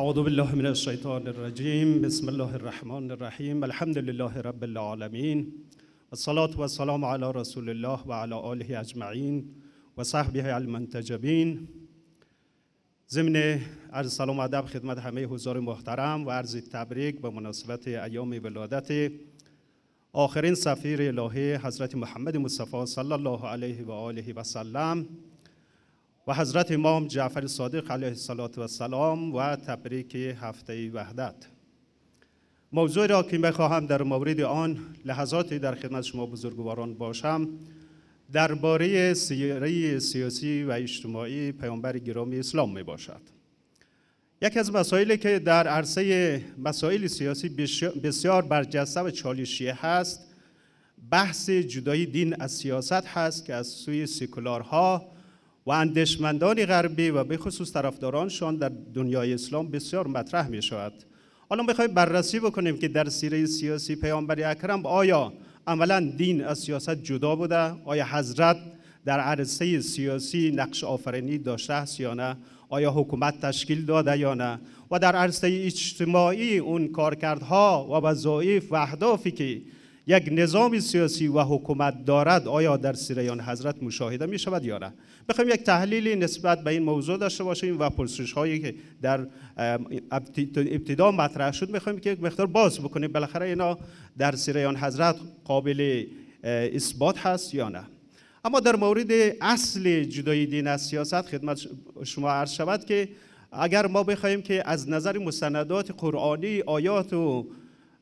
اعوذ بالله من الشیطان الرجیم، بسم الله الرحمن الرحیم، الحمد لله رب العالمين الصلاة والسلام على رسول الله وعلى آله اجمعین و صحبه المنتجبین ضمن عرض سلام و ادب خدمت همه حضار محترم و عرض تبریک به مناسبت ایام ولادت آخرین سفیر الهی حضرت محمد مصطفی صلی الله علیه و آله و سلم و حضرت امام جعفر صادق علیه السلام و تبریک هفته وحدت موضوعی را که میخواهم در مورد آن لحظاتی در خدمت شما بزرگواران باشم درباره سیره سیاسی و اجتماعی پیامبر گرامی اسلام می باشد یکی از مسائلی که در عرصه مسائل سیاسی بسیار برجسته و چالشی هست بحث جدایی دین از سیاست هست که از سوی سکولارها و اندشمندان غربی و به خصوص طرفدارانشان در دنیای اسلام بسیار مطرح می شود حالا میخوایم بررسی بکنیم که در سیره سیاسی پیامبر اکرم آیا عملا دین از سیاست جدا بوده آیا حضرت در عرصه سیاسی نقش آفرینی داشته است یا نه آیا حکومت تشکیل داده یا نه و در عرصه اجتماعی اون کارکردها و وظایف و اهدافی که یک نظام سیاسی و حکومت دارد آیا در سیریان حضرت مشاهده می شود یا نه بخوایم یک تحلیلی نسبت به این موضوع داشته باشیم و پرسش هایی که در ابتدا مطرح شد میخوایم که یک مقدار باز بکنیم بالاخره اینا در سیریان حضرت قابل اثبات هست یا نه اما در مورد اصل جدایی دین از سیاست خدمت شما عرض شود که اگر ما بخوایم که از نظر مستندات قرآنی آیات و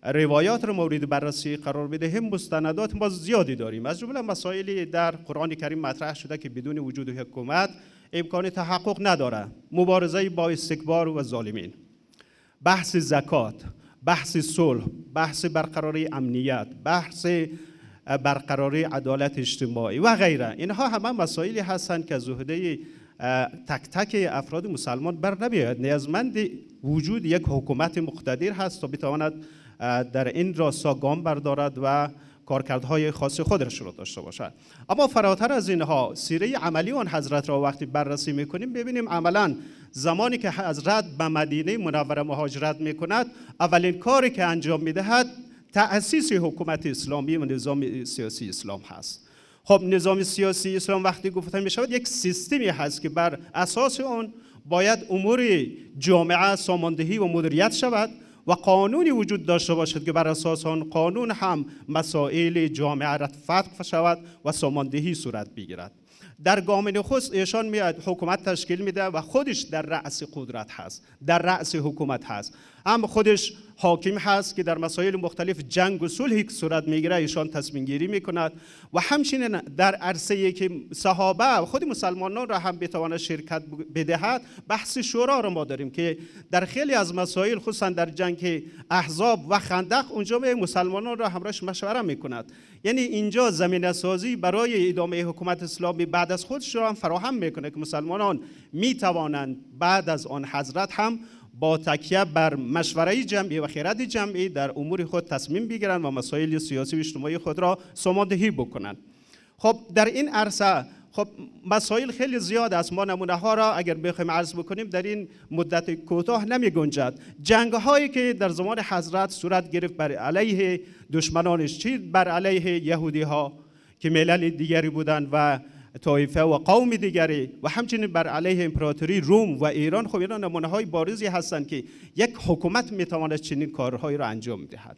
روایات رو مورد بررسی قرار بدهیم مستندات ما زیادی داریم از جمله مسائلی در قرآن کریم مطرح شده که بدون وجود حکومت امکان تحقق نداره مبارزه با استکبار و ظالمین بحث زکات بحث صلح بحث برقراری امنیت بحث برقراری عدالت اجتماعی و غیره اینها همه مسائلی هستند که زهده تک تک افراد مسلمان بر نیازمند وجود یک حکومت مقتدر هست تا بتواند در این راستا گام بردارد و کارکردهای خاص را شروع داشته باشد اما فراتر از اینها سیره عملی آن حضرت را وقتی بررسی میکنیم ببینیم عملا زمانی که حضرت به مدینه منوره مهاجرت میکند اولین کاری که انجام میدهد تأسیس حکومت اسلامی و نظام سیاسی اسلام هست خب نظام سیاسی اسلام وقتی گفته می شود یک سیستمی هست که بر اساس آن باید امور جامعه ساماندهی و مدیریت شود و قانونی وجود داشته باشد که بر اساس آن قانون هم مسائل جامعه را فتح شود و ساماندهی صورت بگیرد در گام نخست ایشان میاد حکومت تشکیل میده و خودش در رأس قدرت هست در رأس حکومت هست اما خودش حاکم هست که در مسائل مختلف جنگ و صلح صورت میگیره ایشان تصمیم گیری میکند و همچنین در عرصه که صحابه و خود مسلمانان را هم بتواند شرکت بدهد بحث شورا را ما داریم که در خیلی از مسائل خصوصا در جنگ احزاب و خندق اونجا مسلمانان را همراهش مشوره میکند یعنی اینجا زمینه سازی برای ادامه حکومت اسلامی بعد از خودش را هم فراهم میکنه که مسلمانان میتوانند بعد از آن حضرت هم با تکیه بر مشوره جمعی و خیرت جمعی در امور خود تصمیم بگیرند و مسائل سیاسی و اجتماعی خود را ساماندهی بکنند خب در این عرصه خب مسائل خیلی زیاد است ما نمونه ها را اگر بخویم عرض بکنیم در این مدت کوتاه نمی گنجد جنگ هایی که در زمان حضرت صورت گرفت بر علیه دشمنانش چی بر علیه یهودی ها که ملل دیگری بودند و طایفه و قوم دیگری و همچنین بر علیه امپراتوری روم و ایران خب اینا نمونه های بارزی هستند که یک حکومت میتواند چنین کارهایی را انجام دهد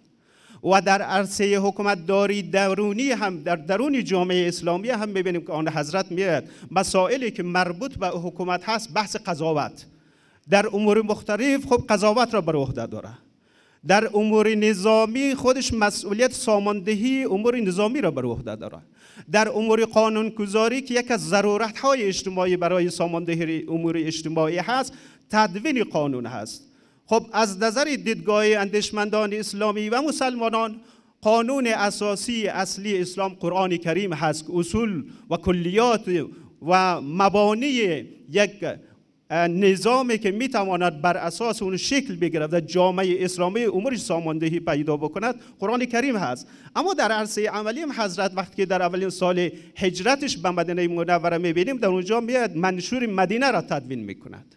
و در عرصه حکومت داری درونی هم در درون جامعه اسلامی هم میبینیم که آن حضرت میاد مسائلی که مربوط به حکومت هست بحث قضاوت در امور مختلف خب قضاوت را بر عهده داره در امور نظامی خودش مسئولیت ساماندهی امور نظامی را بر عهده دارد در امور قانونگذاری که یک از ضرورت های اجتماعی برای ساماندهی امور اجتماعی هست تدوین قانون هست خب از نظر دیدگاه اندیشمندان اسلامی و مسلمانان قانون اساسی اصلی اسلام قرآن کریم هست که اصول و کلیات و مبانی یک نظامی که میتواند بر اساس اون شکل بگیرد و جامعه اسلامی امور ساماندهی پیدا بکند قرآن کریم هست اما در عرصه عملی حضرت وقتی که در اولین سال هجرتش به مدینه منوره میبینیم در اونجا میاد منشور مدینه را تدوین میکند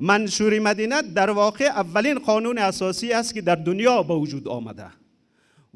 منشور مدینه در واقع اولین قانون اساسی است که در دنیا به وجود آمده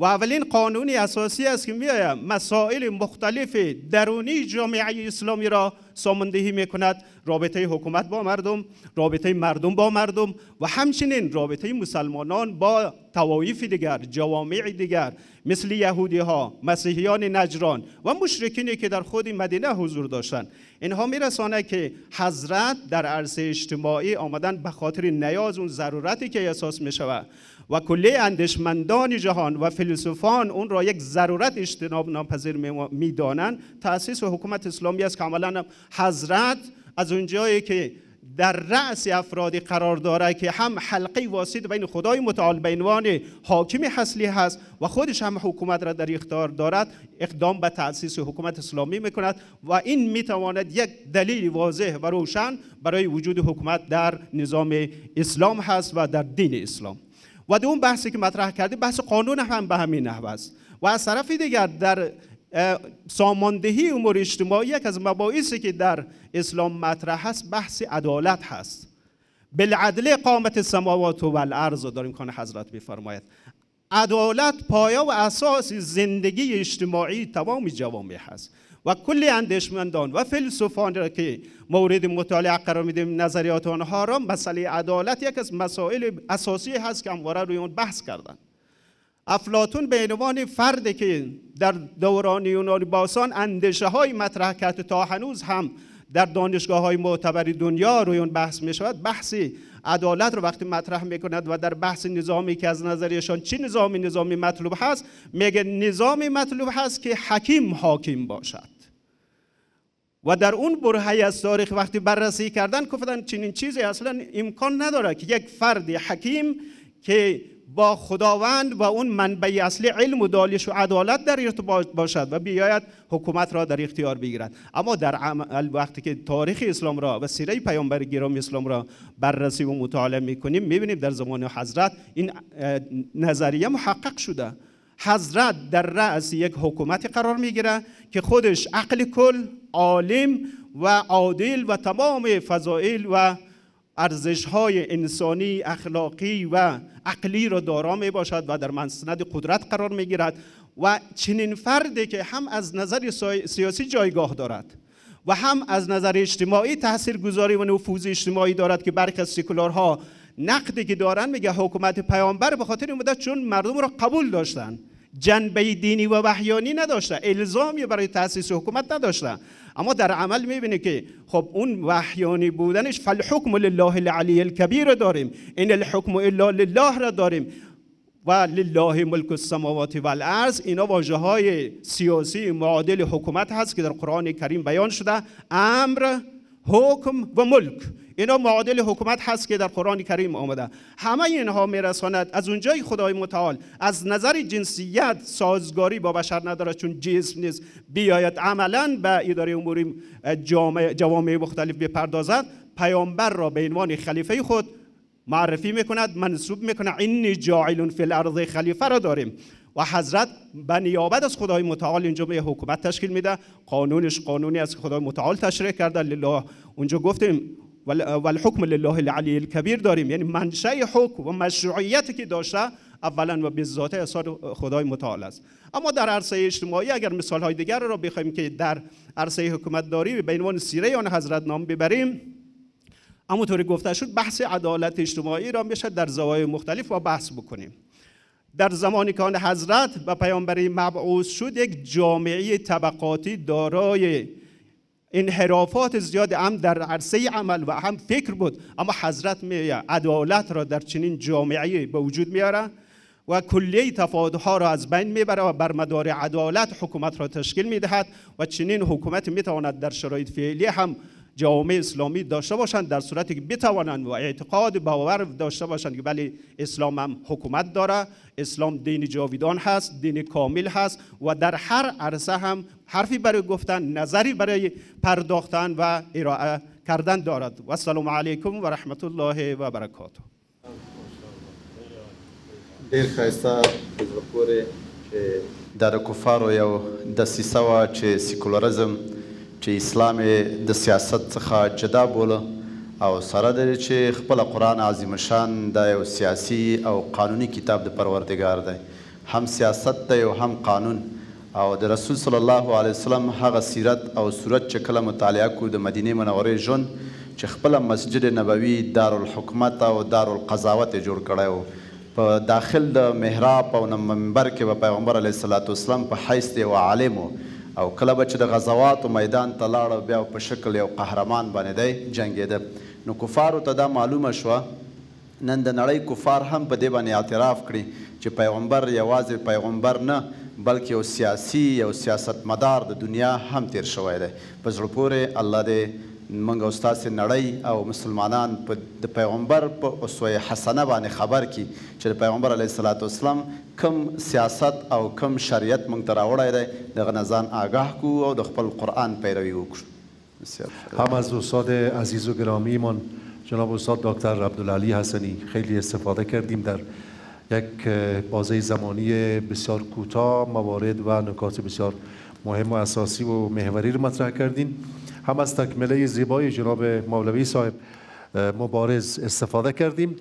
و اولین قانونی اساسی است که میآید مسائل مختلف درونی جامعه اسلامی را ساماندهی میکند رابطه حکومت با مردم رابطه مردم با مردم و همچنین رابطه مسلمانان با توایف دیگر جوامع دیگر مثل یهودی ها مسیحیان نجران و مشرکینی که در خود مدینه حضور داشتند اینها میرسانه که حضرت در عرصه اجتماعی آمدن به خاطر نیاز اون ضرورتی که احساس میشود و کلی اندشمندان جهان و فیلسوفان اون را یک ضرورت اجتناب ناپذیر میدانند تاسیس حکومت اسلامی است که عملا حضرت از اونجایی که در رأس افرادی قرار داره که هم حلقه واسط بین خدای متعال به عنوان حاکم حسلی هست و خودش هم حکومت را در اختیار دارد اقدام به تأسیس حکومت اسلامی میکند و این میتواند یک دلیل واضح و روشن برای وجود حکومت در نظام اسلام هست و در دین اسلام و اون بحثی که مطرح کردی بحث قانون هم به همین نحو است و از طرف دیگر در ساماندهی امور اجتماعی یک از مباحثی که در اسلام مطرح است بحث عدالت هست بالعدل قامت سماوات و الارض داریم امکان حضرت بفرماید عدالت پایه و اساس زندگی اجتماعی تمام جوامع هست و کلی اندیشمندان و فیلسوفان را که مورد مطالعه قرار میدیم نظریات آنها را مسئله عدالت یک از مسائل اساسی هست که همواره روی آن بحث کردن افلاتون به عنوان فردی که در دوران یونان باسان اندیشه های مطرح کرده تا هنوز هم در دانشگاه های معتبر دنیا روی آن بحث می شود بحثی عدالت رو وقتی مطرح میکند و در بحث نظامی که از نظریشان چه نظامی نظامی مطلوب هست میگه نظامی مطلوب هست که حکیم حاکم باشد و در اون برهی از تاریخ وقتی بررسی کردن گفتن چنین چیزی اصلا امکان نداره که یک فرد حکیم که با خداوند و اون منبع اصلی علم و دالش و عدالت در ارتباط باشد و بیاید حکومت را در اختیار بگیرد اما در عمل وقتی که تاریخ اسلام را و سیره پیامبر گرام اسلام را بررسی و مطالعه میکنیم میبینیم در زمان حضرت این نظریه محقق شده حضرت در رأس یک حکومت قرار میگیره که خودش عقل کل عالم و عادل و تمام فضائل و ارزش های انسانی، اخلاقی و عقلی را دارا می باشد و در منصند قدرت قرار می گیرد و چنین فردی که هم از نظر سیاسی جایگاه دارد و هم از نظر اجتماعی تاثیرگذاری و نفوذ اجتماعی دارد که برخی از سکولارها نقدی که دارن میگه حکومت پیامبر به خاطر این مدت چون مردم را قبول داشتن جنبه دینی و وحیانی نداشته الزامی برای تاسیس حکومت نداشته اما در عمل میبینه که خب اون وحیانی بودنش فالحکم لله العلی الکبیر داریم این الحکم الا لله را داریم و لله ملک السماوات و الارض اینا واجه های سیاسی معادل حکومت هست که در قرآن کریم بیان شده امر حکم و ملک اینا معادل حکومت هست که در قرآن کریم آمده همه اینها میرساند از اونجای خدای متعال از نظر جنسیت سازگاری با بشر ندارد چون جسم نیست بیاید عملا به اداره امور جوامع مختلف بپردازد پیامبر را به عنوان خلیفه خود معرفی میکند منصوب میکنه این جاعلون فی الارض خلیفه را داریم و حضرت به نیابت از خدای متعال اینجا به حکومت تشکیل میده قانونش قانونی از خدای متعال تشریح کرده لله اونجا گفتیم و الحکم لله العلی الكبیر داریم یعنی منشأ حکم و مشروعیت که داشته اولا و به ذات خدای متعال است اما در عرصه اجتماعی اگر مثال های دیگر را بخوایم که در عرصه حکومت داری به عنوان سیره آن حضرت نام ببریم اما طوری گفته شد بحث عدالت اجتماعی را میشه در زوایای مختلف و بحث بکنیم در که آن حضرت به پیامبر مبعوث شد یک جامعه طبقاتی دارای انحرافات زیاد هم در عرصه عمل و هم فکر بود اما حضرت می عدالت را در چنین جامعه به وجود میاره و کلیه تفاوت‌ها را از بین میبره و بر مدار عدالت حکومت را تشکیل میدهد و چنین حکومت میتواند در شرایط فعلی هم جامعه اسلامی داشته باشند در صورتی که بتوانند و اعتقاد باور داشته باشند که بله اسلام هم حکومت داره اسلام دین جاویدان هست دین کامل هست و در هر عرصه هم حرفی برای گفتن نظری برای پرداختن و ارائه کردن دارد و السلام علیکم و رحمت الله و برکاته دیر ښایسته فیسبوک که چې دا د کفارو و دسیسه وه چې اسلام د سیاست څخه جدا بوله او سره د چې خپل قرآن عظیم شان د یو سیاسي او قانوني کتاب د پروردگار دی هم سیاست دی او هم قانون او د رسول صلی الله علیه وسلم هغه سیرت او صورت چې کله مطالعه کو د مدینه منورې ژوند چې خپل مسجد نبوي دارالحکومت او دارالقضاوت جوړ کړی و په داخل د محراب او منبر کې به پیغمبر علیه السلام په حیث دی او عالم و او کله به چې د غزواتو میدان ته لاړه بیا په شکل یو قهرمان باندې دی جنګېده نو کفارو ته دا معلومه شوه نن د نړۍ کفار هم په دې باندې اعتراف کړي چې پیغمبر یوازې پیغمبر نه بلکې یو سیاسي یو سیاستمدار د دنیا هم تیر شوی دی په زړه پورې الله دې منګ او استاد نړۍ او مسلمانان په د پیغمبر په اسوه حسنه باندې خبر کی چې د پیغمبر علیه الصلاۃ والسلام کم سیاست او کم شریعت موږ ته راوړی دی دغه نه ځان آگاه کو او د خپل قرآن پیروي وکړو هم از استاد عزیز و گرامی من جناب استاد دکتر عبدالعلی حسنی خیلی استفاده کردیم در یک بازه زمانی بسیار کوتاه موارد و نکات بسیار مهم و اساسی و محوری رو مطرح کردین هم از تکمله زیبای جناب مولوی صاحب مبارز استفاده کردیم